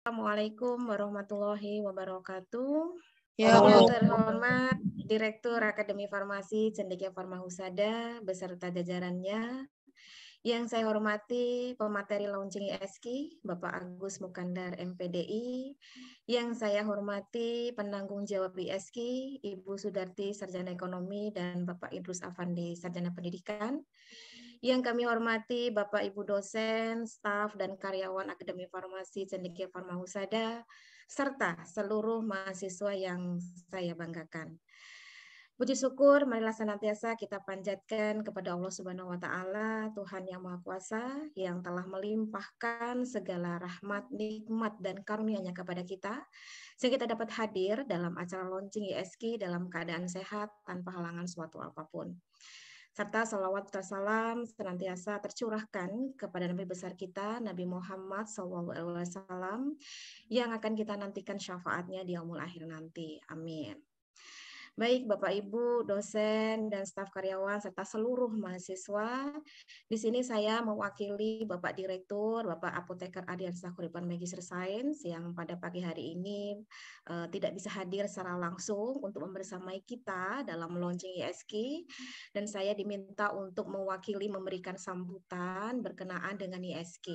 Assalamualaikum warahmatullahi wabarakatuh. Ya Allah. Terhormat Direktur Akademi Farmasi Cendekia Farma Husada beserta jajarannya. Yang saya hormati pemateri launching ISK, Bapak Agus Mukandar MPDI. Yang saya hormati penanggung jawab ISK, Ibu Sudarti Sarjana Ekonomi dan Bapak Idrus Afandi Sarjana Pendidikan. Yang kami hormati Bapak Ibu dosen, staf dan karyawan Akademi Farmasi Cendekia Farma Husada serta seluruh mahasiswa yang saya banggakan. Puji syukur marilah senantiasa kita panjatkan kepada Allah Subhanahu wa taala, Tuhan yang Maha Kuasa yang telah melimpahkan segala rahmat, nikmat dan karunia-Nya kepada kita sehingga kita dapat hadir dalam acara launching ISK e dalam keadaan sehat tanpa halangan suatu apapun serta salawat serta salam senantiasa tercurahkan kepada Nabi besar kita Nabi Muhammad SAW yang akan kita nantikan syafaatnya di umul akhir nanti. Amin. Baik Bapak Ibu, dosen dan staf karyawan serta seluruh mahasiswa. Di sini saya mewakili Bapak Direktur, Bapak Apoteker Adiansa Kuripan Magister Sains yang pada pagi hari ini uh, tidak bisa hadir secara langsung untuk membersamai kita dalam launching ISK dan saya diminta untuk mewakili memberikan sambutan berkenaan dengan ISK.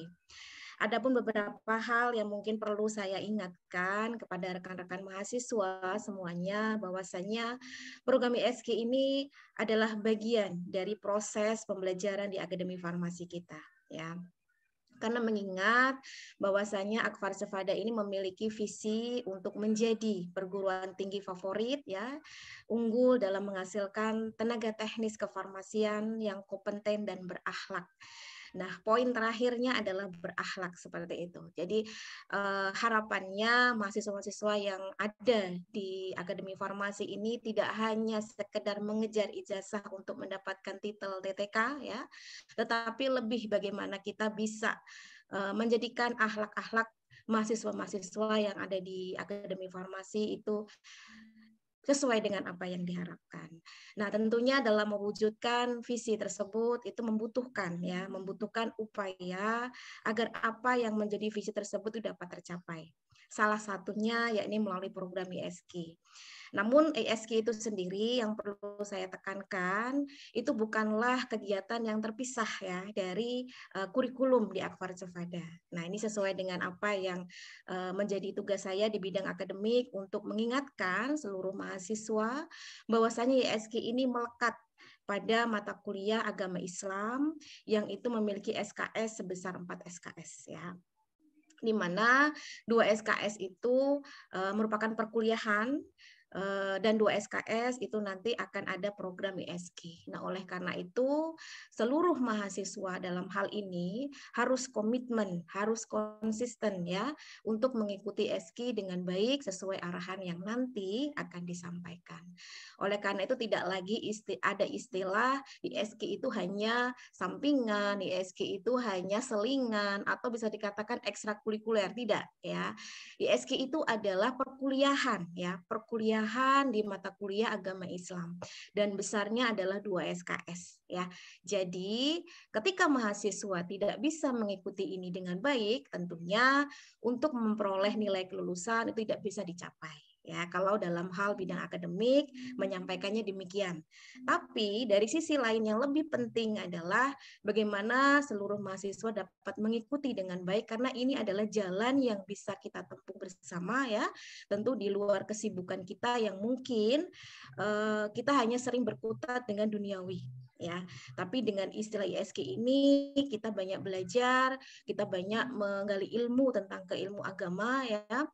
Ada beberapa hal yang mungkin perlu saya ingatkan kepada rekan-rekan mahasiswa semuanya bahwasanya program ISG ini adalah bagian dari proses pembelajaran di Akademi Farmasi kita ya karena mengingat bahwasanya Akfar Sefada ini memiliki visi untuk menjadi perguruan tinggi favorit ya unggul dalam menghasilkan tenaga teknis kefarmasian yang kompeten dan berakhlak. Nah, poin terakhirnya adalah berakhlak seperti itu. Jadi uh, harapannya mahasiswa-mahasiswa yang ada di Akademi Farmasi ini tidak hanya sekedar mengejar ijazah untuk mendapatkan titel TTK ya, tetapi lebih bagaimana kita bisa uh, menjadikan akhlak-akhlak mahasiswa-mahasiswa yang ada di Akademi Farmasi itu sesuai dengan apa yang diharapkan. Nah, tentunya dalam mewujudkan visi tersebut itu membutuhkan ya, membutuhkan upaya agar apa yang menjadi visi tersebut itu dapat tercapai salah satunya yakni melalui program ISG. Namun ISG itu sendiri yang perlu saya tekankan itu bukanlah kegiatan yang terpisah ya dari uh, kurikulum di Akvar Cevada. Nah, ini sesuai dengan apa yang uh, menjadi tugas saya di bidang akademik untuk mengingatkan seluruh mahasiswa bahwasanya ISG ini melekat pada mata kuliah agama Islam yang itu memiliki SKS sebesar 4 SKS ya di mana dua SKS itu eh, merupakan perkuliahan Eh, dan 2 SKS itu nanti akan ada program ISG. Nah, oleh karena itu seluruh mahasiswa dalam hal ini harus komitmen, harus konsisten ya untuk mengikuti ISG dengan baik sesuai arahan yang nanti akan disampaikan. Oleh karena itu tidak lagi isti ada istilah ISG itu hanya sampingan, ISG itu hanya selingan atau bisa dikatakan ekstrakurikuler, tidak ya. ISG itu adalah perkuliahan ya, perkuliahan perkuliahan di mata kuliah agama Islam dan besarnya adalah dua SKS ya. Jadi ketika mahasiswa tidak bisa mengikuti ini dengan baik, tentunya untuk memperoleh nilai kelulusan itu tidak bisa dicapai ya kalau dalam hal bidang akademik menyampaikannya demikian. Tapi dari sisi lain yang lebih penting adalah bagaimana seluruh mahasiswa dapat mengikuti dengan baik karena ini adalah jalan yang bisa kita tempuh bersama ya. Tentu di luar kesibukan kita yang mungkin uh, kita hanya sering berkutat dengan duniawi ya. Tapi dengan istilah ISK ini kita banyak belajar, kita banyak menggali ilmu tentang keilmu agama ya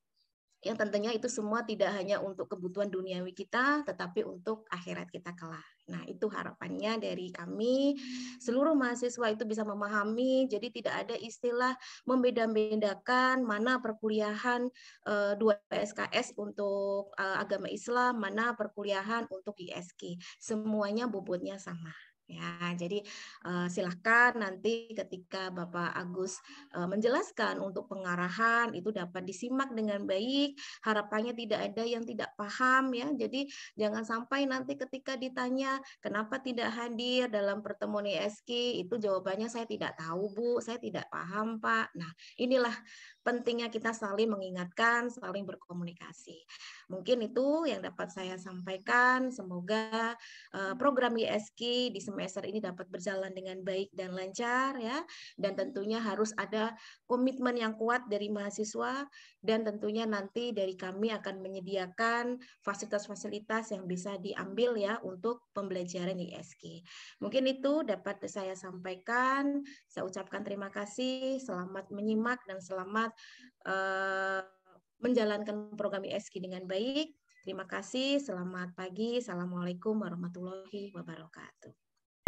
yang tentunya itu semua tidak hanya untuk kebutuhan duniawi kita, tetapi untuk akhirat kita kelak. Nah, itu harapannya dari kami. Seluruh mahasiswa itu bisa memahami, jadi tidak ada istilah membeda-bedakan mana perkuliahan e, eh, SKS untuk e, agama Islam, mana perkuliahan untuk ISK. Semuanya bobotnya sama. Ya, jadi uh, silahkan nanti ketika Bapak Agus uh, menjelaskan untuk pengarahan itu dapat disimak dengan baik. Harapannya tidak ada yang tidak paham ya. Jadi jangan sampai nanti ketika ditanya kenapa tidak hadir dalam pertemuan ISK itu jawabannya saya tidak tahu Bu, saya tidak paham Pak. Nah, inilah pentingnya kita saling mengingatkan, saling berkomunikasi. Mungkin itu yang dapat saya sampaikan. Semoga uh, program ISK di semester semester ini dapat berjalan dengan baik dan lancar ya dan tentunya harus ada komitmen yang kuat dari mahasiswa dan tentunya nanti dari kami akan menyediakan fasilitas-fasilitas yang bisa diambil ya untuk pembelajaran di ISG. Mungkin itu dapat saya sampaikan. Saya ucapkan terima kasih, selamat menyimak dan selamat uh, menjalankan program ISG dengan baik. Terima kasih, selamat pagi. Assalamualaikum warahmatullahi wabarakatuh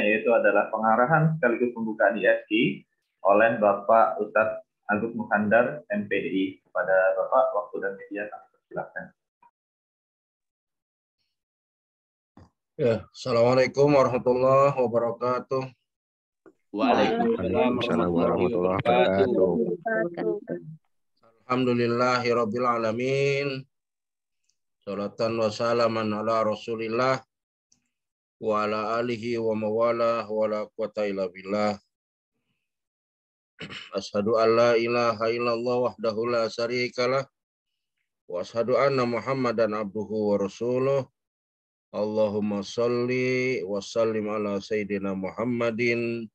yaitu adalah pengarahan sekaligus pembukaan ISG oleh Bapak Ustadz Agus Mukandar, MPDI. Kepada Bapak, waktu dan media kami persilahkan. Ya, Assalamualaikum warahmatullahi wabarakatuh. Waalaikumsalam warahmatullahi wabarakatuh. Alhamdulillahirrabbilalamin. Salatan wa ala Rasulillah wa ala alihi wa mawalah wa la quwata illa billah. Ashadu an la ilaha illallah wahdahu la syarikalah. Wa ashadu anna muhammadan abduhu wa rasuluh. Allahumma salli wa sallim ala sayyidina muhammadin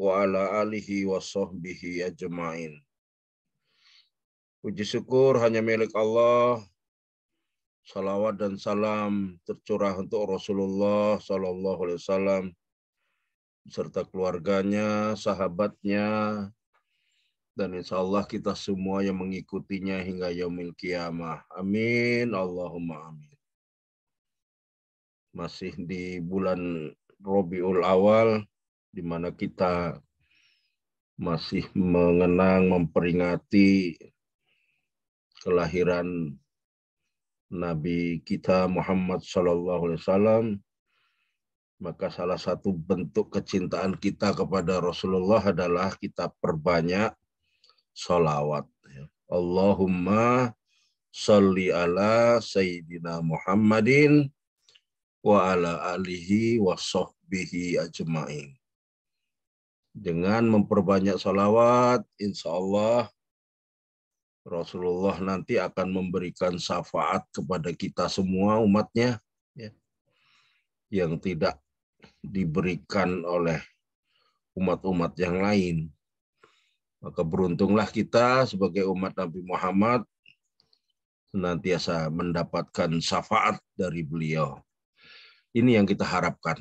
wa ala alihi wa sahbihi ajma'in. Puji syukur hanya milik Allah salawat dan salam tercurah untuk Rasulullah Sallallahu Alaihi Wasallam serta keluarganya, sahabatnya, dan insya Allah kita semua yang mengikutinya hingga yaumil kiamah. Amin. Allahumma amin. Masih di bulan Robiul Awal, di mana kita masih mengenang, memperingati kelahiran Nabi kita Muhammad Shallallahu Alaihi Wasallam, maka salah satu bentuk kecintaan kita kepada Rasulullah adalah kita perbanyak sholawat. Ya. Allahumma sholli ala Sayyidina Muhammadin wa ala alihi wa sahbihi ajma'in. Dengan memperbanyak sholawat, insya Allah Rasulullah nanti akan memberikan syafaat kepada kita semua umatnya ya, yang tidak diberikan oleh umat-umat yang lain. Maka beruntunglah kita sebagai umat Nabi Muhammad senantiasa mendapatkan syafaat dari beliau. Ini yang kita harapkan.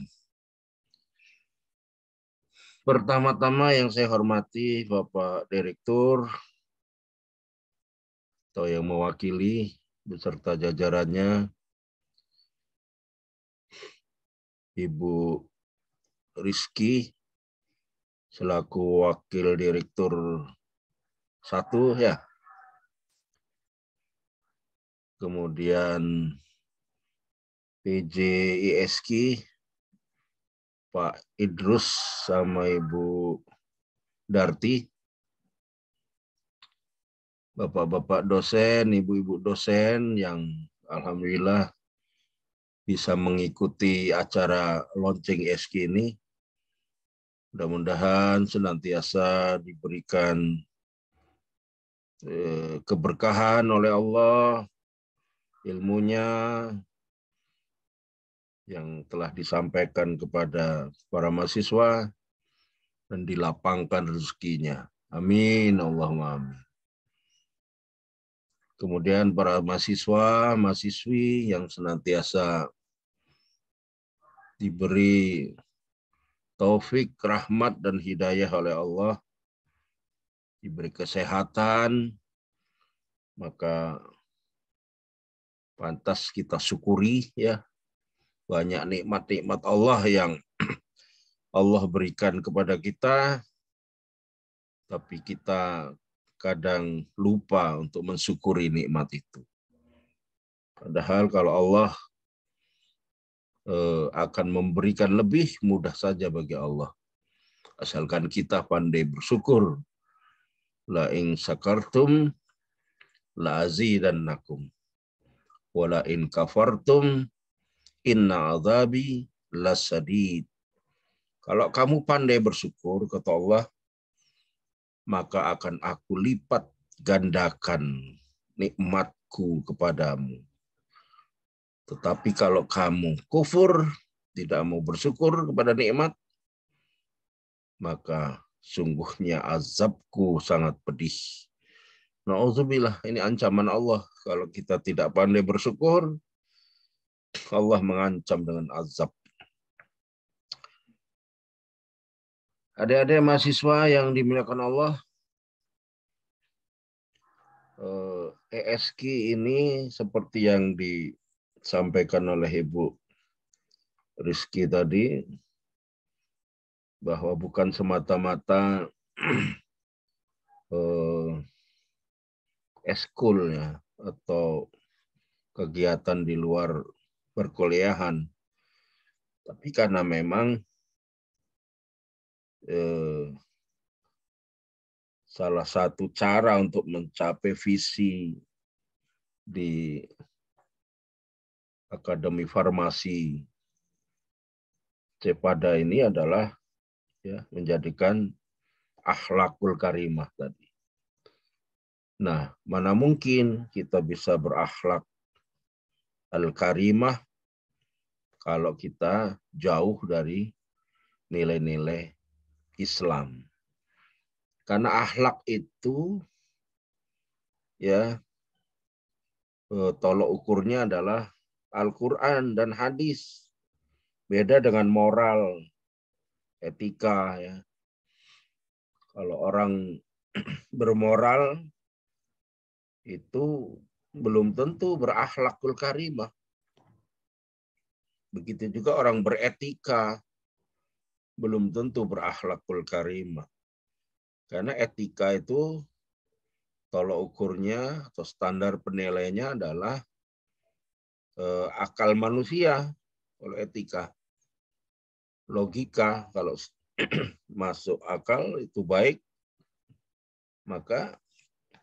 Pertama-tama yang saya hormati Bapak Direktur atau yang mewakili beserta jajarannya Ibu Rizky selaku Wakil Direktur satu ya. Kemudian PJ ISK Pak Idrus sama Ibu Darti bapak-bapak dosen, ibu-ibu dosen yang alhamdulillah bisa mengikuti acara launching SK ini. Mudah-mudahan senantiasa diberikan eh, keberkahan oleh Allah, ilmunya yang telah disampaikan kepada para mahasiswa dan dilapangkan rezekinya. Amin, Allahumma amin. Kemudian para mahasiswa, mahasiswi yang senantiasa diberi taufik, rahmat, dan hidayah oleh Allah, diberi kesehatan, maka pantas kita syukuri ya banyak nikmat-nikmat Allah yang Allah berikan kepada kita tapi kita kadang lupa untuk mensyukuri nikmat itu. Padahal kalau Allah eh, akan memberikan lebih mudah saja bagi Allah. Asalkan kita pandai bersyukur. La in sakartum la azidannakum. Wa la in kafartum inna azabi lasadid. Kalau kamu pandai bersyukur, kata Allah, maka akan aku lipat gandakan nikmatku kepadamu. Tetapi kalau kamu kufur, tidak mau bersyukur kepada nikmat, maka sungguhnya azabku sangat pedih. Nauzubillah, ini ancaman Allah. Kalau kita tidak pandai bersyukur, Allah mengancam dengan azab. Adik-adik mahasiswa yang dimuliakan Allah, ESG eh, e ini seperti yang disampaikan oleh Ibu Rizky tadi, bahwa bukan semata-mata eh, eskul ya, atau kegiatan di luar perkuliahan, tapi karena memang Eh, salah satu cara untuk mencapai visi di Akademi Farmasi Cepada ini adalah ya menjadikan akhlakul karimah tadi. Nah, mana mungkin kita bisa berakhlak al-karimah kalau kita jauh dari nilai-nilai Islam. Karena akhlak itu ya eh, tolok ukurnya adalah Al-Qur'an dan hadis. Beda dengan moral, etika ya. Kalau orang bermoral itu belum tentu berakhlakul karimah. Begitu juga orang beretika belum tentu berakhlakul karimah. Karena etika itu tolok ukurnya atau standar penilaiannya adalah eh, akal manusia kalau etika. Logika kalau masuk akal itu baik, maka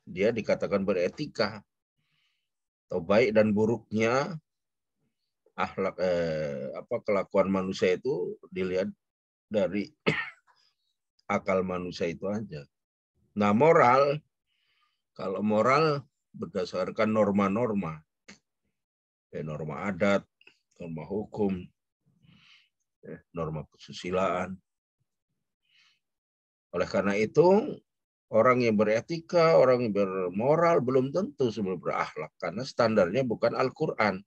dia dikatakan beretika. Atau baik dan buruknya akhlak eh, apa kelakuan manusia itu dilihat dari akal manusia itu aja. Nah moral, kalau moral berdasarkan norma-norma, ya, norma adat, norma hukum, ya, norma kesusilaan. Oleh karena itu, orang yang beretika, orang yang bermoral belum tentu sebelum berakhlak karena standarnya bukan Al-Qur'an.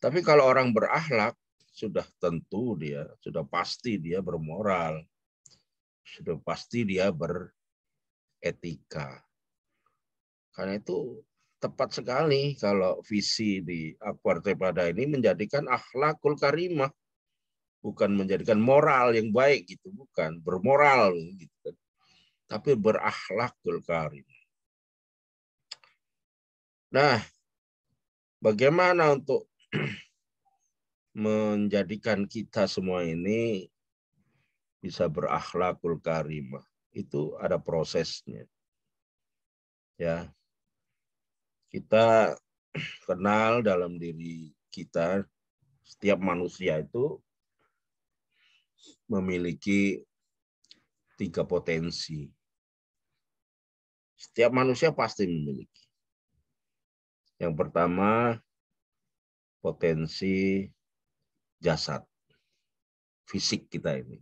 Tapi kalau orang berakhlak sudah tentu dia, sudah pasti dia bermoral. Sudah pasti dia beretika. Karena itu tepat sekali kalau visi di Akwarta pada ini menjadikan akhlakul karimah bukan menjadikan moral yang baik gitu bukan bermoral gitu kan. tapi berakhlakul karimah nah bagaimana untuk menjadikan kita semua ini bisa berakhlakul karimah. Itu ada prosesnya. Ya. Kita kenal dalam diri kita setiap manusia itu memiliki tiga potensi. Setiap manusia pasti memiliki. Yang pertama, potensi jasad fisik kita ini.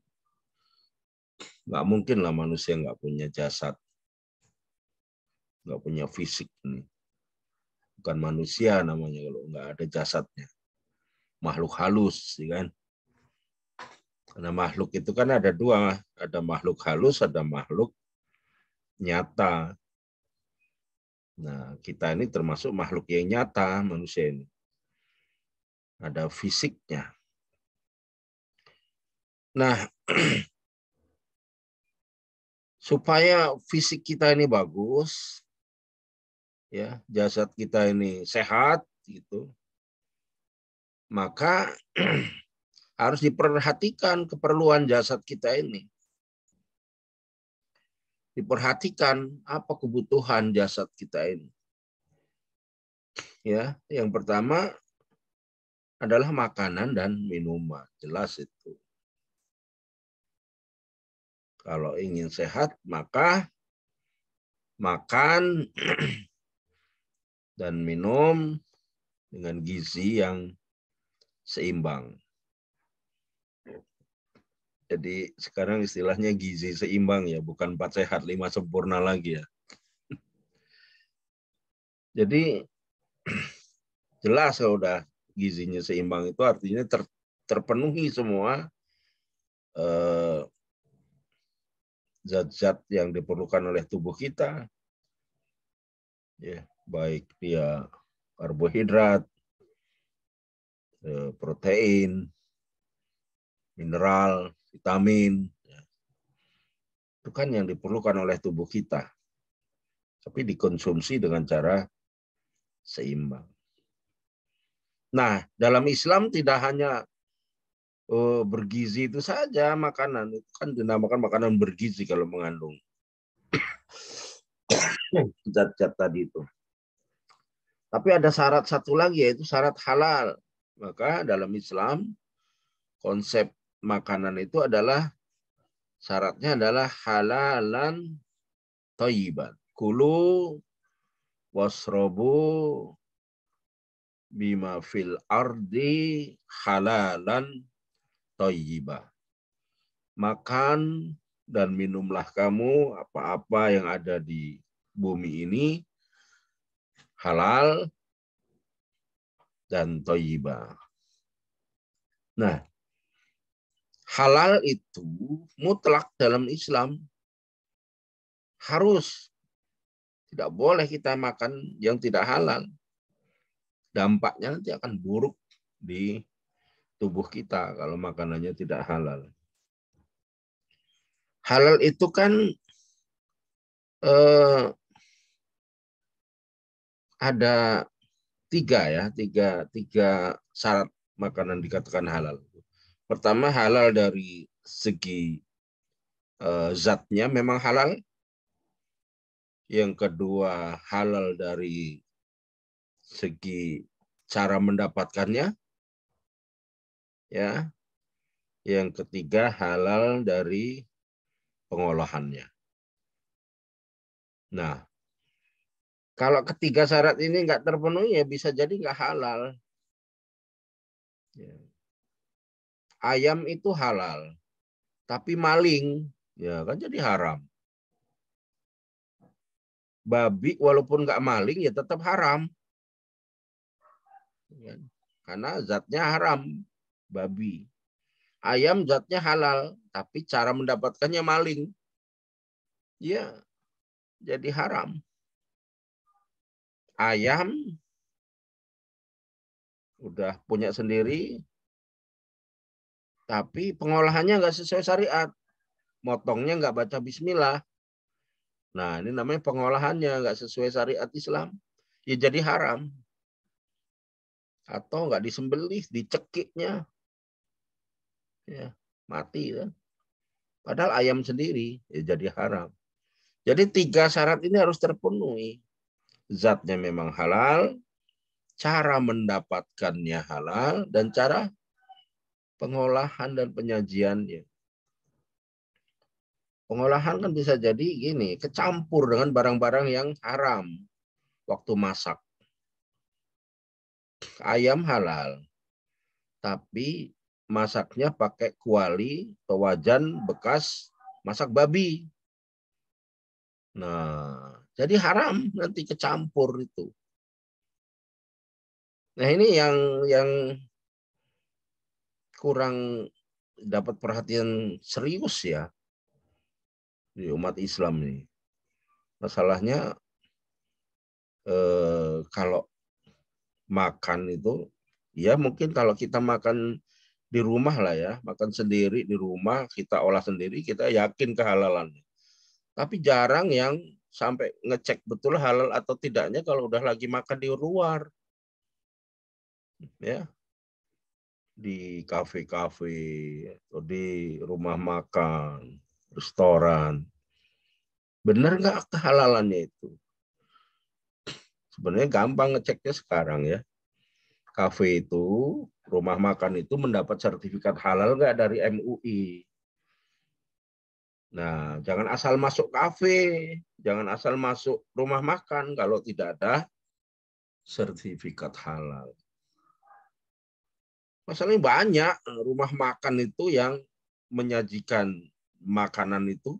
Nggak mungkin lah manusia nggak punya jasad, nggak punya fisik ini. Bukan manusia namanya kalau nggak ada jasadnya. Makhluk halus, sih ya kan? Karena makhluk itu kan ada dua, ada makhluk halus, ada makhluk nyata. Nah, kita ini termasuk makhluk yang nyata manusia ini. Ada fisiknya, Nah, supaya fisik kita ini bagus, ya jasad kita ini sehat, gitu, maka harus diperhatikan keperluan jasad kita ini. Diperhatikan apa kebutuhan jasad kita ini. Ya, yang pertama adalah makanan dan minuman, jelas itu kalau ingin sehat maka makan dan minum dengan gizi yang seimbang. Jadi sekarang istilahnya gizi seimbang ya, bukan empat sehat, lima sempurna lagi ya. Jadi jelas kalau udah gizinya seimbang itu artinya ter, terpenuhi semua eh, zat-zat yang diperlukan oleh tubuh kita. Ya, baik dia karbohidrat, eh, protein, mineral, vitamin. Ya. Itu kan yang diperlukan oleh tubuh kita. Tapi dikonsumsi dengan cara seimbang. Nah, dalam Islam tidak hanya uh, bergizi itu saja makanan itu kan dinamakan makanan bergizi kalau mengandung zat-zat tadi itu. Tapi ada syarat satu lagi yaitu syarat halal. Maka dalam Islam konsep makanan itu adalah syaratnya adalah halalan toyiban. Kulu wasrobu bima fil ardi halalan toyibah. Makan dan minumlah kamu apa-apa yang ada di bumi ini halal dan toyibah. Nah, halal itu mutlak dalam Islam harus tidak boleh kita makan yang tidak halal. Dampaknya nanti akan buruk di tubuh kita kalau makanannya tidak halal. Halal itu kan eh, ada tiga ya, tiga, tiga syarat makanan dikatakan halal. Pertama halal dari segi eh, zatnya memang halal. Yang kedua halal dari segi cara mendapatkannya ya. Yang ketiga halal dari pengolahannya. Nah, kalau ketiga syarat ini nggak terpenuhi ya bisa jadi nggak halal. Ya. Ayam itu halal, tapi maling, ya kan jadi haram. Babi walaupun nggak maling ya tetap haram, ya, karena zatnya haram babi. Ayam zatnya halal, tapi cara mendapatkannya maling. Ya, jadi haram. Ayam udah punya sendiri, tapi pengolahannya nggak sesuai syariat. Motongnya nggak baca bismillah. Nah, ini namanya pengolahannya nggak sesuai syariat Islam. Ya jadi haram. Atau nggak disembelih, dicekiknya ya, mati ya. Padahal ayam sendiri ya jadi haram. Jadi tiga syarat ini harus terpenuhi. Zatnya memang halal, cara mendapatkannya halal, dan cara pengolahan dan penyajiannya. Pengolahan kan bisa jadi gini, kecampur dengan barang-barang yang haram waktu masak. Ayam halal, tapi masaknya pakai kuali atau wajan bekas masak babi. Nah, jadi haram nanti kecampur itu. Nah, ini yang yang kurang dapat perhatian serius ya di umat Islam ini. Masalahnya eh, kalau makan itu ya mungkin kalau kita makan di rumah lah ya, makan sendiri di rumah, kita olah sendiri, kita yakin kehalalannya. Tapi jarang yang sampai ngecek betul halal atau tidaknya kalau udah lagi makan di luar. Ya. Di kafe-kafe atau di rumah makan, restoran. Benar nggak kehalalannya itu? Sebenarnya gampang ngeceknya sekarang ya kafe itu, rumah makan itu mendapat sertifikat halal nggak dari MUI. Nah, jangan asal masuk kafe, jangan asal masuk rumah makan kalau tidak ada sertifikat halal. Masalahnya banyak eh, rumah makan itu yang menyajikan makanan itu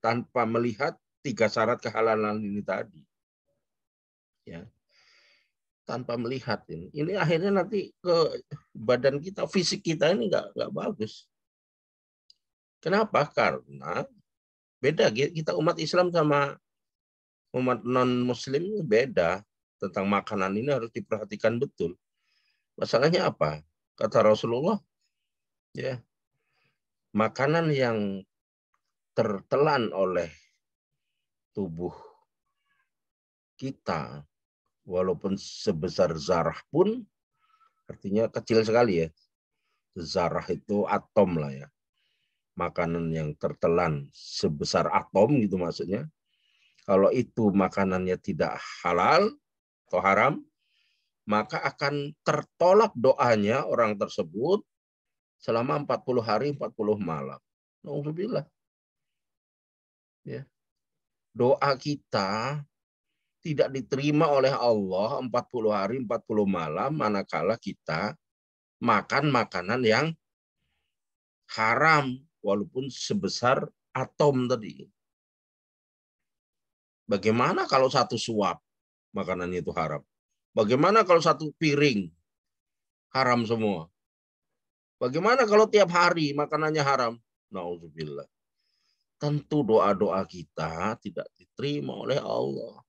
tanpa melihat tiga syarat kehalalan ini tadi. Ya tanpa melihat ini. Ini akhirnya nanti ke badan kita, fisik kita ini nggak nggak bagus. Kenapa? Karena beda kita umat Islam sama umat non Muslim ini beda tentang makanan ini harus diperhatikan betul. Masalahnya apa? Kata Rasulullah, ya makanan yang tertelan oleh tubuh kita walaupun sebesar zarah pun artinya kecil sekali ya. Zarah itu atom lah ya. Makanan yang tertelan sebesar atom gitu maksudnya. Kalau itu makanannya tidak halal atau haram, maka akan tertolak doanya orang tersebut selama 40 hari 40 malam. Alhamdulillah. Ya. Doa kita tidak diterima oleh Allah 40 hari 40 malam manakala kita makan makanan yang haram walaupun sebesar atom tadi. Bagaimana kalau satu suap makanannya itu haram? Bagaimana kalau satu piring haram semua? Bagaimana kalau tiap hari makanannya haram? Nauzubillah. Tentu doa-doa kita tidak diterima oleh Allah.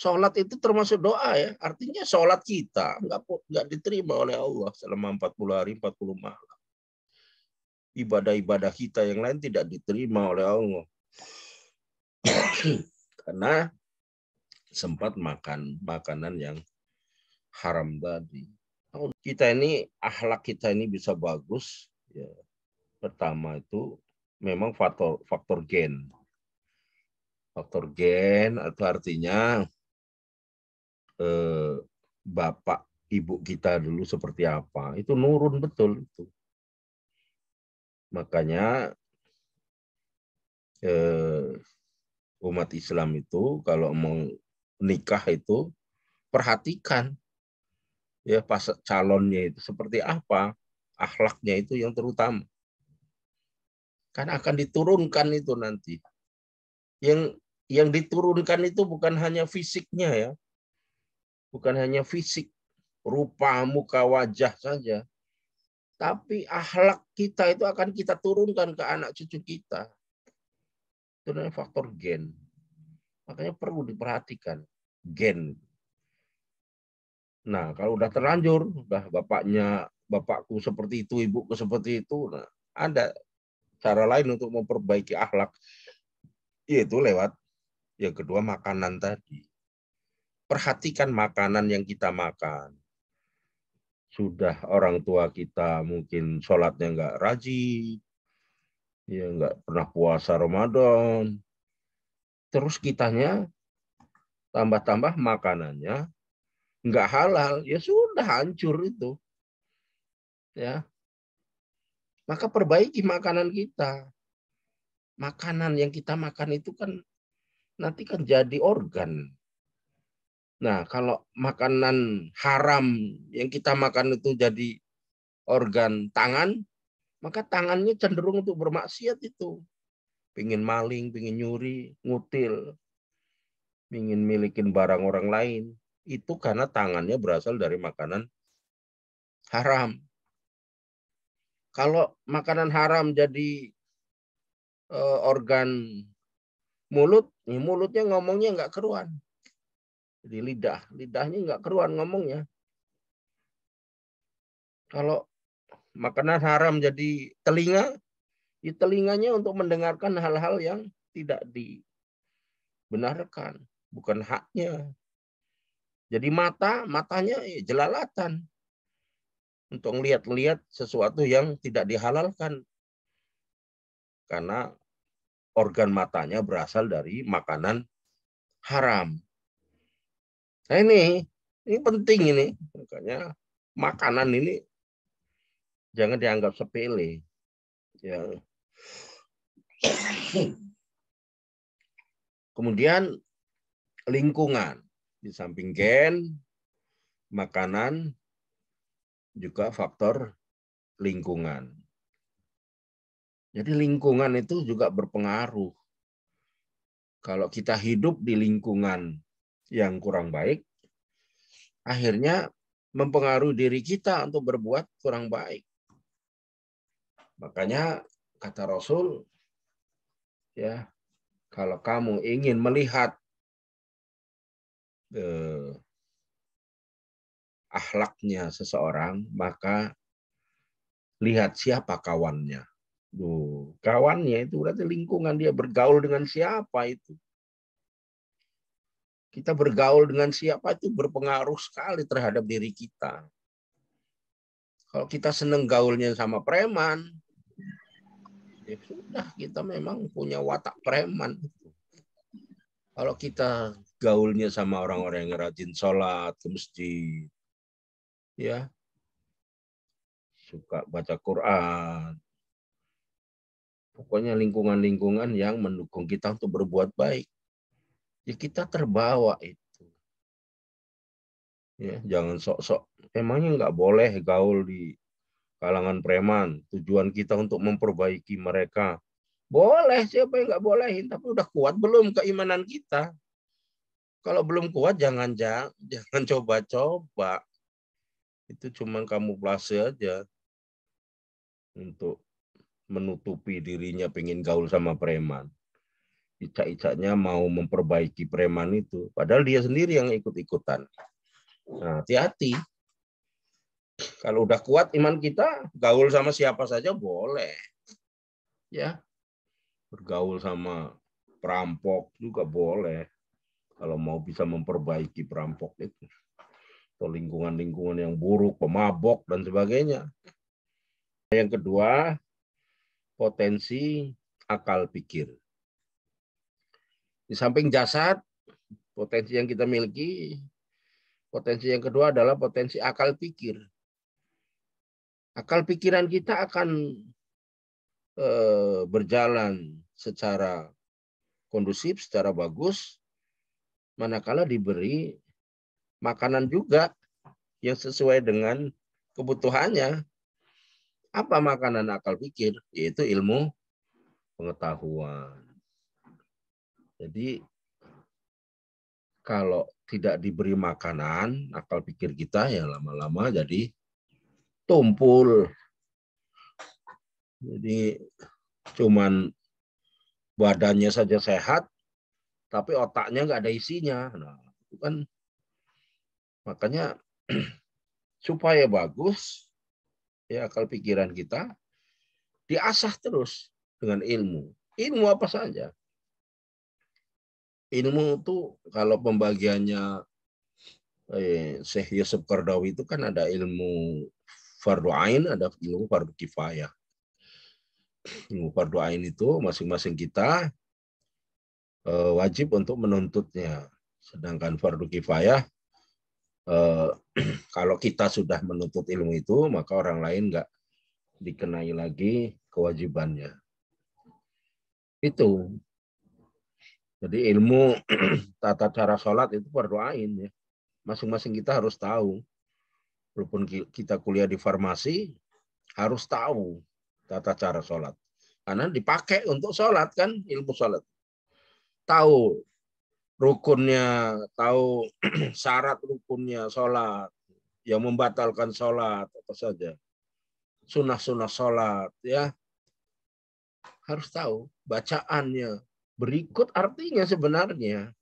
Sholat itu termasuk doa ya. Artinya sholat kita nggak nggak diterima oleh Allah selama 40 hari 40 malam. Ibadah-ibadah kita yang lain tidak diterima oleh Allah. Karena sempat makan makanan yang haram tadi. Oh, kita ini akhlak kita ini bisa bagus ya. Pertama itu memang faktor faktor gen. Faktor gen atau artinya Eh, bapak ibu kita dulu seperti apa itu nurun betul itu makanya eh, umat Islam itu kalau mau nikah itu perhatikan ya pas calonnya itu seperti apa akhlaknya itu yang terutama kan akan diturunkan itu nanti yang yang diturunkan itu bukan hanya fisiknya ya bukan hanya fisik, rupa, muka, wajah saja, tapi ahlak kita itu akan kita turunkan ke anak cucu kita. Itu namanya faktor gen. Makanya perlu diperhatikan gen. Nah, kalau udah terlanjur, udah bapaknya, bapakku seperti itu, ibuku seperti itu, nah, ada cara lain untuk memperbaiki akhlak, yaitu lewat yang kedua makanan tadi perhatikan makanan yang kita makan. Sudah orang tua kita mungkin sholatnya nggak rajin, ya nggak pernah puasa Ramadan. Terus kitanya tambah-tambah makanannya nggak halal, ya sudah hancur itu. Ya, maka perbaiki makanan kita. Makanan yang kita makan itu kan nanti kan jadi organ Nah, kalau makanan haram yang kita makan itu jadi organ tangan, maka tangannya cenderung untuk bermaksiat itu. Pingin maling, pingin nyuri, ngutil, pingin milikin barang orang lain. Itu karena tangannya berasal dari makanan haram. Kalau makanan haram jadi eh, organ mulut, ya mulutnya ngomongnya nggak keruan jadi lidah, lidahnya nggak keruan ngomongnya. Kalau makanan haram jadi telinga, di telinganya untuk mendengarkan hal-hal yang tidak dibenarkan, bukan haknya. Jadi mata, matanya ya jelalatan untuk melihat-lihat sesuatu yang tidak dihalalkan. Karena organ matanya berasal dari makanan haram. Nah ini, ini penting ini. Makanya makanan ini jangan dianggap sepele. Ya. Kemudian lingkungan di samping gen, makanan juga faktor lingkungan. Jadi lingkungan itu juga berpengaruh. Kalau kita hidup di lingkungan yang kurang baik, akhirnya mempengaruhi diri kita untuk berbuat kurang baik. Makanya kata Rasul, ya kalau kamu ingin melihat eh, ahlaknya seseorang, maka lihat siapa kawannya. Duh, kawannya itu berarti lingkungan dia bergaul dengan siapa itu. Kita bergaul dengan siapa itu berpengaruh sekali terhadap diri kita. Kalau kita seneng gaulnya sama preman, ya sudah kita memang punya watak preman. Kalau kita gaulnya sama orang-orang yang rajin sholat ke masjid, ya suka baca Quran, pokoknya lingkungan-lingkungan yang mendukung kita untuk berbuat baik ya kita terbawa itu. Ya, jangan sok-sok. Emangnya nggak boleh gaul di kalangan preman. Tujuan kita untuk memperbaiki mereka. Boleh, siapa yang nggak bolehin. Tapi udah kuat belum keimanan kita. Kalau belum kuat jangan jangan coba-coba. Itu cuma kamuflase aja untuk menutupi dirinya pengen gaul sama preman icak-icaknya mau memperbaiki preman itu. Padahal dia sendiri yang ikut-ikutan. Nah, hati-hati. Kalau udah kuat iman kita, gaul sama siapa saja boleh. Ya. Bergaul sama perampok juga boleh. Kalau mau bisa memperbaiki perampok itu. Atau lingkungan-lingkungan yang buruk, pemabok, dan sebagainya. Yang kedua, potensi akal pikir. Di samping jasad, potensi yang kita miliki, potensi yang kedua adalah potensi akal pikir. Akal pikiran kita akan eh, berjalan secara kondusif, secara bagus, manakala diberi makanan juga yang sesuai dengan kebutuhannya. Apa makanan akal pikir? Yaitu ilmu pengetahuan. Jadi kalau tidak diberi makanan, akal pikir kita ya lama-lama jadi tumpul. Jadi cuman badannya saja sehat, tapi otaknya nggak ada isinya. Nah, itu kan makanya supaya bagus ya akal pikiran kita diasah terus dengan ilmu. Ilmu apa saja ilmu itu kalau pembagiannya eh, Syekh Yusuf Kardawi itu kan ada ilmu fardu ain, ada ilmu fardu kifayah. Ilmu fardu ain itu masing-masing kita eh, wajib untuk menuntutnya. Sedangkan fardu kifayah eh, kalau kita sudah menuntut ilmu itu, maka orang lain nggak dikenai lagi kewajibannya. Itu jadi ilmu tata cara sholat itu berdoain ya. Masing-masing kita harus tahu. Walaupun kita kuliah di farmasi, harus tahu tata cara sholat. Karena dipakai untuk sholat kan ilmu sholat. Tahu rukunnya, tahu syarat rukunnya sholat, yang membatalkan sholat apa saja, sunnah-sunnah sholat ya harus tahu bacaannya, Berikut artinya sebenarnya.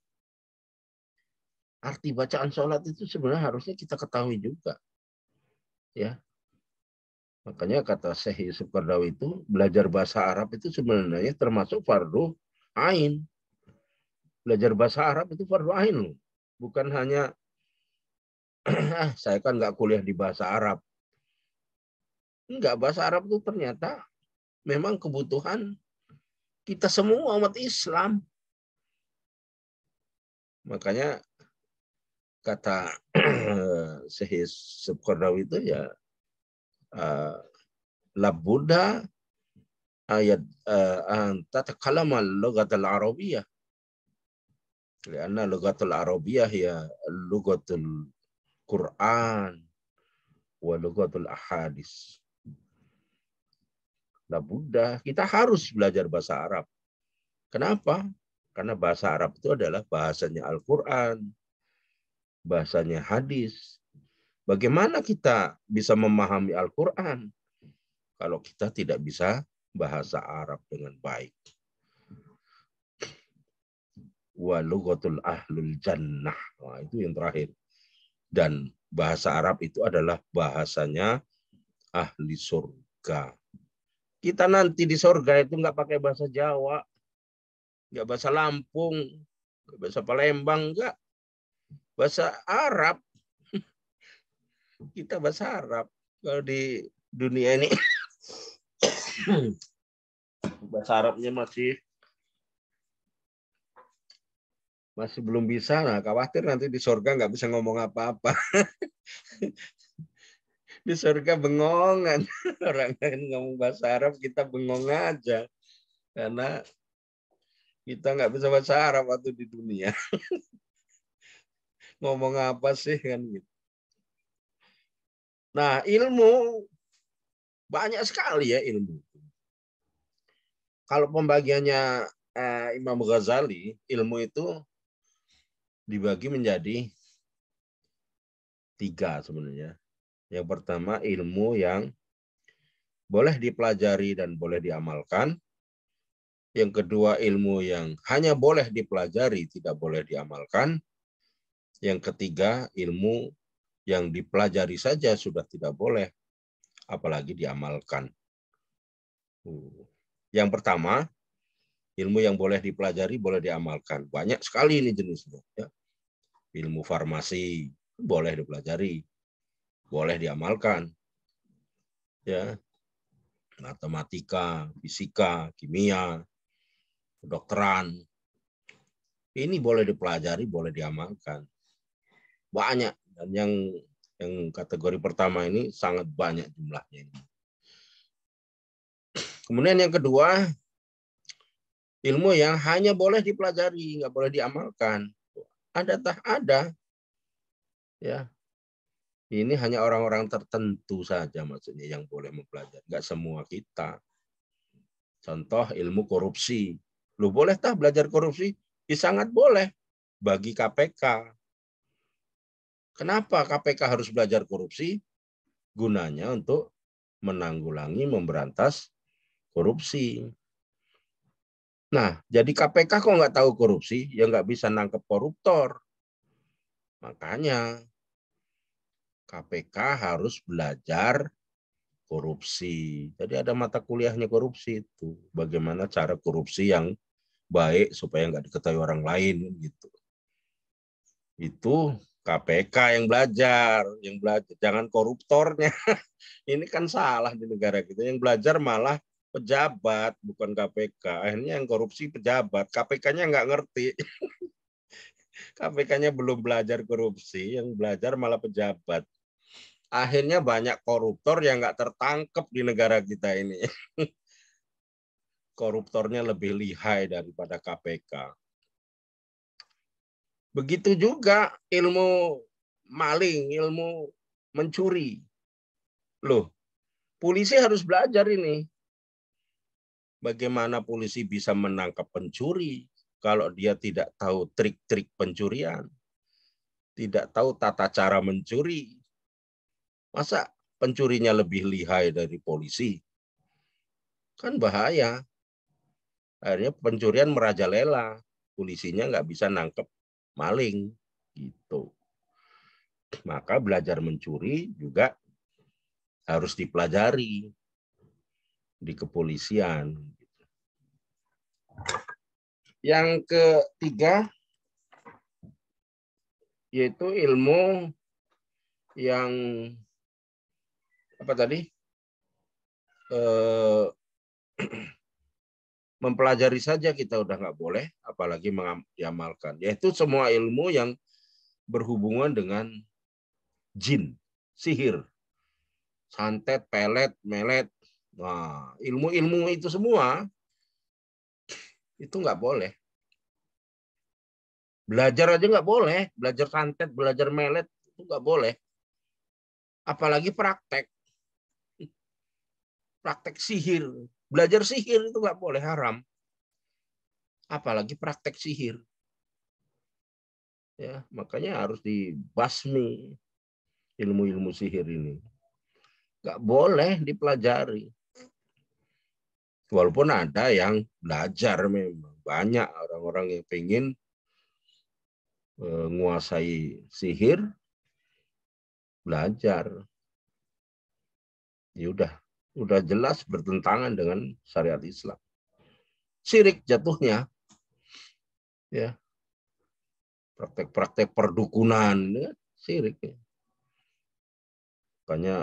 Arti bacaan sholat itu sebenarnya harusnya kita ketahui juga. Ya, Makanya kata Syekh Yusuf Kardawi itu belajar bahasa Arab itu sebenarnya termasuk fardu ain. Belajar bahasa Arab itu fardu ain loh. Bukan hanya ah, saya kan nggak kuliah di bahasa Arab. Enggak, bahasa Arab itu ternyata memang kebutuhan kita semua umat Islam. Makanya kata Syekh Subkornawi itu ya uh, eh, la Buddha ayat eh, tata kalama logat al Arabiyah. karena logat al Arabiyah ya al Quran wa al ahadis nah mudah. kita harus belajar bahasa Arab. Kenapa? Karena bahasa Arab itu adalah bahasanya Al-Quran, bahasanya hadis. Bagaimana kita bisa memahami Al-Quran kalau kita tidak bisa bahasa Arab dengan baik? Walugotul ahlul jannah. Nah, itu yang terakhir. Dan bahasa Arab itu adalah bahasanya ahli surga. Kita nanti di sorga itu nggak pakai bahasa Jawa, nggak bahasa Lampung, nggak bahasa Palembang, nggak bahasa Arab. Kita bahasa Arab kalau di dunia ini bahasa Arabnya masih masih belum bisa. Nah, khawatir nanti di sorga nggak bisa ngomong apa-apa. di surga bengongan orang lain ngomong bahasa Arab kita bengong aja karena kita nggak bisa bahasa Arab waktu di dunia ngomong apa sih kan gitu nah ilmu banyak sekali ya ilmu kalau pembagiannya uh, Imam Ghazali ilmu itu dibagi menjadi tiga sebenarnya yang pertama ilmu yang boleh dipelajari dan boleh diamalkan. Yang kedua ilmu yang hanya boleh dipelajari, tidak boleh diamalkan. Yang ketiga ilmu yang dipelajari saja sudah tidak boleh, apalagi diamalkan. Uh. Yang pertama, ilmu yang boleh dipelajari, boleh diamalkan. Banyak sekali ini jenisnya. Ya. Ilmu farmasi boleh dipelajari, boleh diamalkan. Ya. Matematika, fisika, kimia, kedokteran. Ini boleh dipelajari, boleh diamalkan. Banyak dan yang yang kategori pertama ini sangat banyak jumlahnya ini. Kemudian yang kedua, ilmu yang hanya boleh dipelajari, nggak boleh diamalkan. Ada tak ada. Ya, ini hanya orang-orang tertentu saja maksudnya yang boleh mempelajari. Nggak semua kita. Contoh ilmu korupsi. Lu boleh tak belajar korupsi? Ya, sangat boleh bagi KPK. Kenapa KPK harus belajar korupsi? Gunanya untuk menanggulangi, memberantas korupsi. Nah, jadi KPK kok nggak tahu korupsi, ya nggak bisa nangkep koruptor. Makanya KPK harus belajar korupsi. Jadi ada mata kuliahnya korupsi itu. Bagaimana cara korupsi yang baik supaya nggak diketahui orang lain gitu. Itu KPK yang belajar, yang belajar jangan koruptornya. Ini kan salah di negara kita. Yang belajar malah pejabat bukan KPK. Akhirnya yang korupsi pejabat, KPK-nya nggak ngerti. KPK-nya belum belajar korupsi, yang belajar malah pejabat akhirnya banyak koruptor yang nggak tertangkap di negara kita ini. Koruptornya lebih lihai daripada KPK. Begitu juga ilmu maling, ilmu mencuri. Loh, polisi harus belajar ini. Bagaimana polisi bisa menangkap pencuri kalau dia tidak tahu trik-trik pencurian, tidak tahu tata cara mencuri, Masa pencurinya lebih lihai dari polisi? Kan bahaya. Akhirnya pencurian merajalela. Polisinya nggak bisa nangkep maling. Gitu. Maka belajar mencuri juga harus dipelajari di kepolisian. Gitu. Yang ketiga yaitu ilmu yang apa tadi eh, mempelajari saja kita udah nggak boleh, apalagi mengamalkan Yaitu semua ilmu yang berhubungan dengan jin, sihir, santet, pelet, melet. Nah, ilmu-ilmu itu semua itu nggak boleh. Belajar aja nggak boleh, belajar santet, belajar melet itu nggak boleh. Apalagi praktek praktek sihir. Belajar sihir itu nggak boleh haram. Apalagi praktek sihir. Ya, makanya harus dibasmi ilmu-ilmu sihir ini. Nggak boleh dipelajari. Walaupun ada yang belajar memang. Banyak orang-orang yang pengen e, menguasai sihir, belajar. Ya udah, udah jelas bertentangan dengan syariat Islam. sirik jatuhnya ya praktek-praktek perdukunan ya, syirik ya. Makanya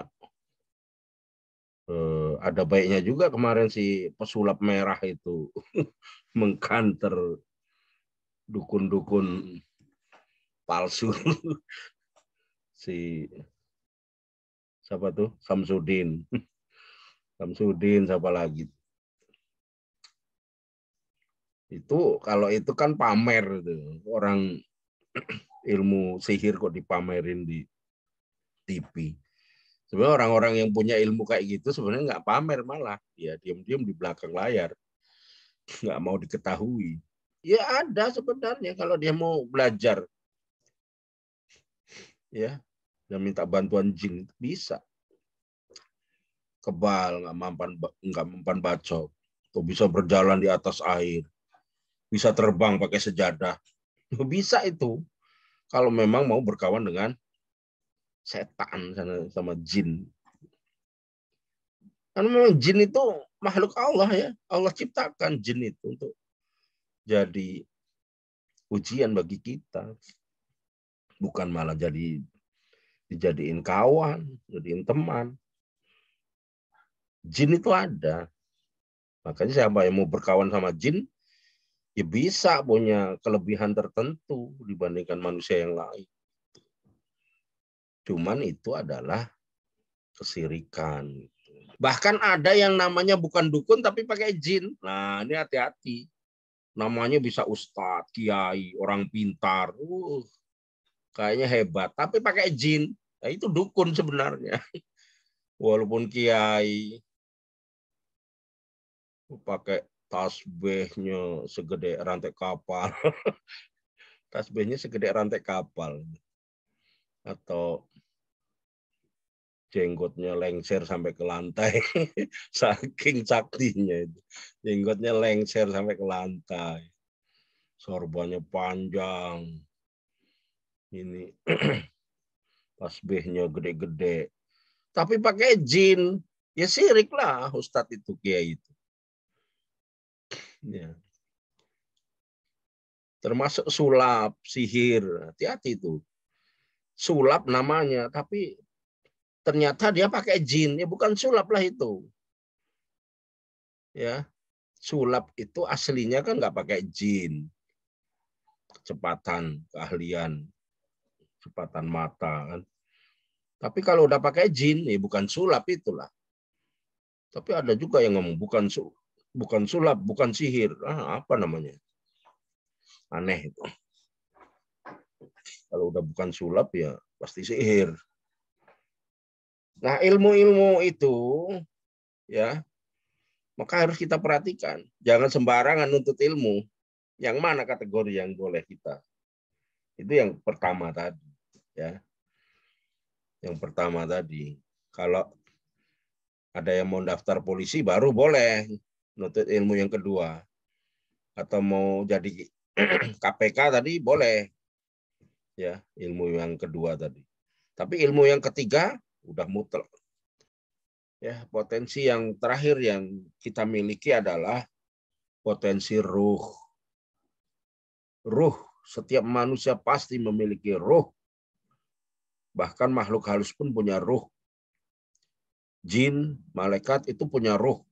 eh, ada baiknya juga kemarin si pesulap merah itu mengkanter dukun-dukun palsu si siapa tuh Samsudin Samsudin siapa lagi itu kalau itu kan pamer itu. orang ilmu sihir kok dipamerin di TV sebenarnya orang-orang yang punya ilmu kayak gitu sebenarnya nggak pamer malah ya diam-diam di belakang layar nggak mau diketahui ya ada sebenarnya kalau dia mau belajar ya dan minta bantuan jin bisa kebal, nggak mampan nggak mampan bacok, tuh bisa berjalan di atas air, bisa terbang pakai sejadah, bisa itu kalau memang mau berkawan dengan setan sana sama jin. Karena memang jin itu makhluk Allah ya, Allah ciptakan jin itu untuk jadi ujian bagi kita, bukan malah jadi dijadiin kawan, jadiin teman. Jin itu ada. Makanya siapa yang mau berkawan sama jin, ya bisa punya kelebihan tertentu dibandingkan manusia yang lain. Cuman itu adalah kesirikan. Bahkan ada yang namanya bukan dukun tapi pakai jin. Nah ini hati-hati. Namanya bisa ustadz, kiai, orang pintar. Uh, kayaknya hebat. Tapi pakai jin. Nah, itu dukun sebenarnya. Walaupun kiai, pakai tasbihnya segede rantai kapal. tasbihnya segede rantai kapal. Atau jenggotnya lengser sampai ke lantai. Saking saktinya itu. Jenggotnya lengser sampai ke lantai. Sorbannya panjang. Ini tasbihnya gede-gede. Tapi pakai jin. Ya sirik lah Ustadz itu, Kiai itu. Ya. Termasuk sulap, sihir, hati-hati itu. Sulap namanya, tapi ternyata dia pakai jin, ya bukan sulap lah itu. Ya, sulap itu aslinya kan nggak pakai jin. Kecepatan, keahlian, kecepatan mata kan. Tapi kalau udah pakai jin, ya bukan sulap itulah. Tapi ada juga yang ngomong bukan sulap bukan sulap, bukan sihir. Ah, apa namanya? Aneh itu. Kalau udah bukan sulap ya pasti sihir. Nah, ilmu-ilmu itu ya maka harus kita perhatikan. Jangan sembarangan nuntut ilmu. Yang mana kategori yang boleh kita? Itu yang pertama tadi, ya. Yang pertama tadi. Kalau ada yang mau daftar polisi baru boleh nutut ilmu yang kedua atau mau jadi KPK tadi boleh ya ilmu yang kedua tadi tapi ilmu yang ketiga udah mutlak ya potensi yang terakhir yang kita miliki adalah potensi ruh ruh setiap manusia pasti memiliki ruh bahkan makhluk halus pun punya ruh jin malaikat itu punya ruh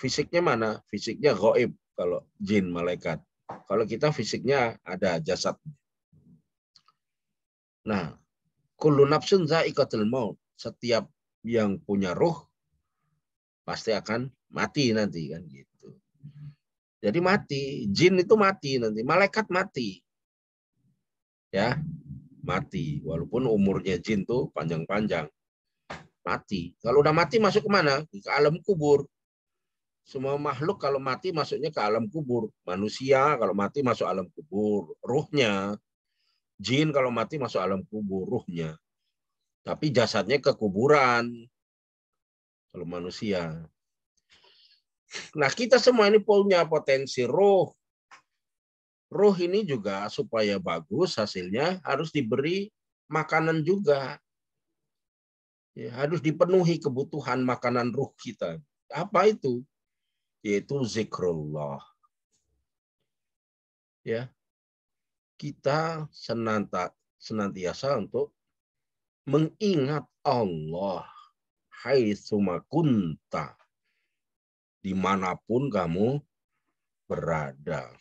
fisiknya mana? Fisiknya goib kalau jin malaikat. Kalau kita fisiknya ada jasad. Nah, kullu nafsun za'iqatul maut. Setiap yang punya ruh pasti akan mati nanti kan gitu. Jadi mati, jin itu mati nanti, malaikat mati. Ya, mati. Walaupun umurnya jin tuh panjang-panjang. Mati. Kalau udah mati masuk ke mana? Ke alam kubur. Semua makhluk kalau mati masuknya ke alam kubur. Manusia kalau mati masuk alam kubur, ruhnya. Jin kalau mati masuk alam kubur, ruhnya. Tapi jasadnya ke kuburan. Kalau manusia. Nah kita semua ini punya potensi roh. Roh ini juga supaya bagus hasilnya harus diberi makanan juga. Ya, harus dipenuhi kebutuhan makanan ruh kita. Apa itu? yaitu zikrullah. Ya. Kita senanta, senantiasa untuk mengingat Allah Hai Sumakunta dimanapun kamu berada.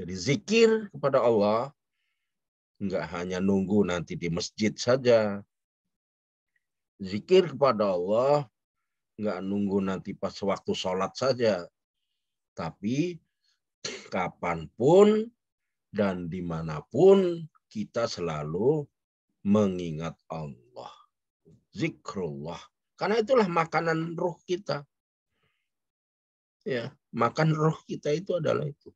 Jadi zikir kepada Allah nggak hanya nunggu nanti di masjid saja. Zikir kepada Allah nggak nunggu nanti pas waktu sholat saja, tapi kapanpun dan dimanapun kita selalu mengingat Allah. Zikrullah. Karena itulah makanan ruh kita. Ya, makan ruh kita itu adalah itu.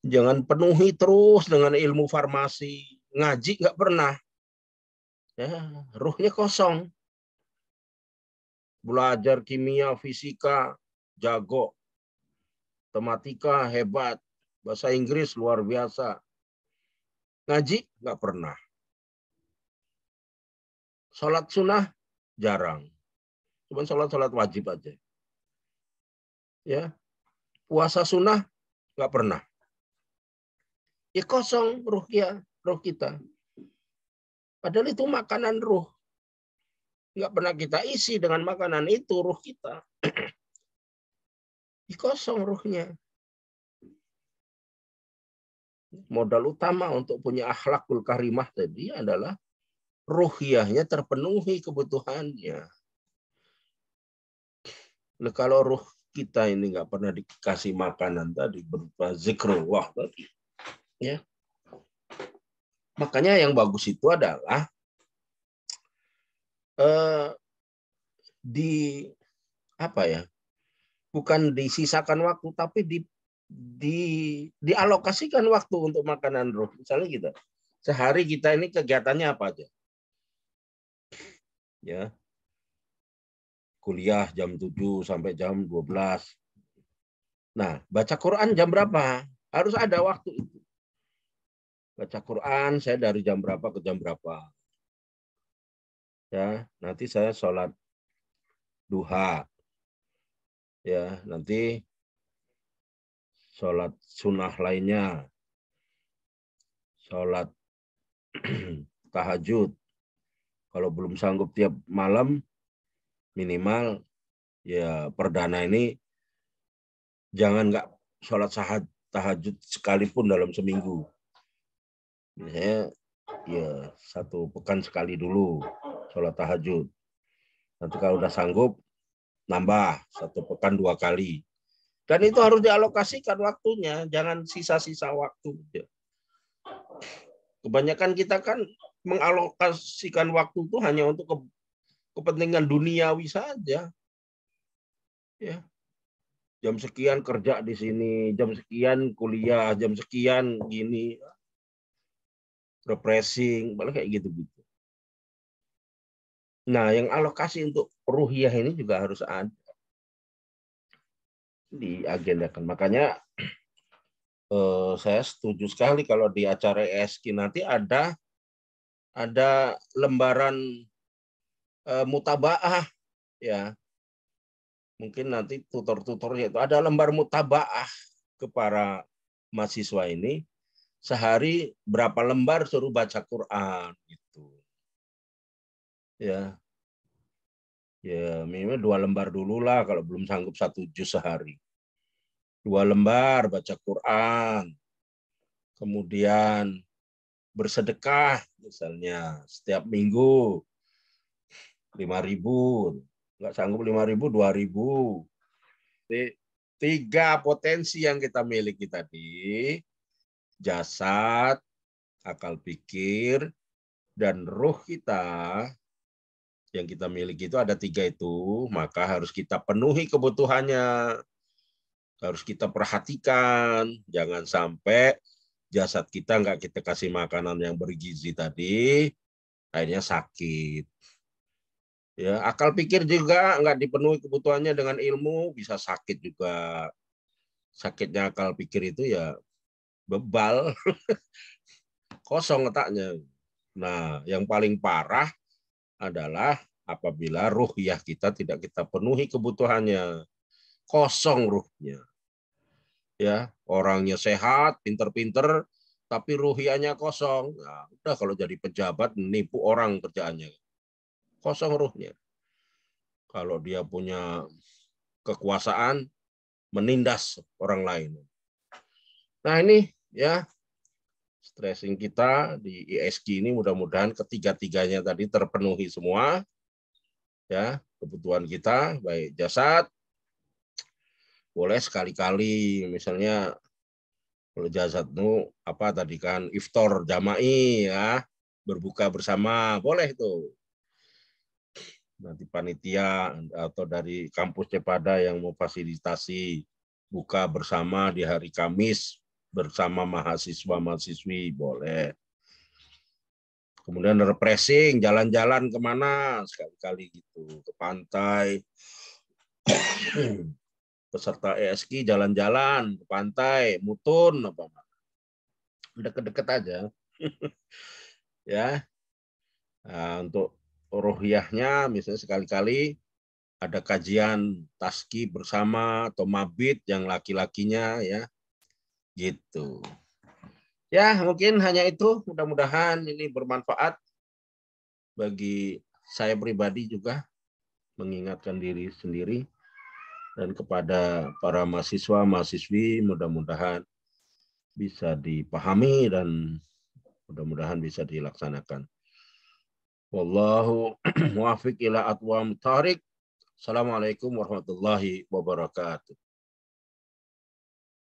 Jangan penuhi terus dengan ilmu farmasi. Ngaji nggak pernah. Ya, ruhnya kosong belajar kimia, fisika, jago. Tematika hebat, bahasa Inggris luar biasa. Ngaji nggak pernah. Sholat sunnah jarang. Cuman sholat-sholat wajib aja. Ya, puasa sunnah nggak pernah. Ya kosong ruh, ya, ruh kita. Padahal itu makanan ruh nggak pernah kita isi dengan makanan itu ruh kita. Dikosong ruhnya. Modal utama untuk punya akhlakul karimah tadi adalah ruhiyahnya terpenuhi kebutuhannya. Nah, kalau ruh kita ini nggak pernah dikasih makanan tadi berupa zikrullah tadi, ya makanya yang bagus itu adalah Eh, di apa ya? Bukan disisakan waktu tapi di di dialokasikan waktu untuk makanan roh. Misalnya kita gitu, sehari kita ini kegiatannya apa aja? Ya. Kuliah jam 7 sampai jam 12. Nah, baca Quran jam berapa? Harus ada waktu itu. Baca Quran saya dari jam berapa ke jam berapa? ya nanti saya sholat duha ya nanti sholat sunnah lainnya sholat tahajud kalau belum sanggup tiap malam minimal ya perdana ini jangan nggak sholat sahat tahajud sekalipun dalam seminggu. Misalnya ya satu pekan sekali dulu sholat tahajud. Nanti kalau udah sanggup, nambah satu pekan dua kali. Dan itu harus dialokasikan waktunya, jangan sisa-sisa waktu. Kebanyakan kita kan mengalokasikan waktu itu hanya untuk kepentingan duniawi saja. Ya. Jam sekian kerja di sini, jam sekian kuliah, jam sekian gini. Refreshing, malah kayak gitu-gitu. Nah, yang alokasi untuk ruhiah ini juga harus ada diagendakan. Makanya eh, saya setuju sekali kalau di acara ESK nanti ada ada lembaran eh, mutabaah ya. Mungkin nanti tutor-tutornya itu ada lembar mutabaah ke para mahasiswa ini sehari berapa lembar suruh baca Quran gitu. Ya, ya minimal dua lembar dulu lah kalau belum sanggup satu juz sehari dua lembar baca Quran kemudian bersedekah misalnya setiap minggu lima ribu nggak sanggup lima ribu dua ribu tiga potensi yang kita miliki tadi jasad akal pikir dan ruh kita yang kita miliki itu ada tiga itu, maka harus kita penuhi kebutuhannya, harus kita perhatikan, jangan sampai jasad kita nggak kita kasih makanan yang bergizi tadi, akhirnya sakit. Ya, akal pikir juga nggak dipenuhi kebutuhannya dengan ilmu bisa sakit juga. Sakitnya akal pikir itu ya bebal, kosong letaknya. Nah, yang paling parah adalah apabila ruhiah kita tidak kita penuhi kebutuhannya. Kosong ruhnya. Ya, orangnya sehat, pinter-pinter, tapi ruhianya kosong. Nah, udah kalau jadi pejabat menipu orang kerjaannya. Kosong ruhnya. Kalau dia punya kekuasaan menindas orang lain. Nah, ini ya stressing kita di ISG e ini mudah-mudahan ketiga-tiganya tadi terpenuhi semua ya kebutuhan kita baik jasad boleh sekali-kali misalnya kalau jasadmu apa tadi kan iftar jamai ya berbuka bersama boleh itu nanti panitia atau dari kampus Cepada yang mau fasilitasi buka bersama di hari Kamis bersama mahasiswa-mahasiswi boleh. Kemudian repressing, jalan-jalan kemana sekali-kali gitu, ke pantai. Peserta ESG jalan-jalan ke pantai, mutun apa Deket-deket aja. ya. Nah, untuk rohiyahnya misalnya sekali-kali ada kajian taski bersama atau mabit yang laki-lakinya ya Gitu. Ya, mungkin hanya itu. Mudah-mudahan ini bermanfaat bagi saya pribadi juga mengingatkan diri sendiri dan kepada para mahasiswa mahasiswi mudah-mudahan bisa dipahami dan mudah-mudahan bisa dilaksanakan. Wallahu muwafiq ila atwam tarik. Assalamualaikum warahmatullahi wabarakatuh.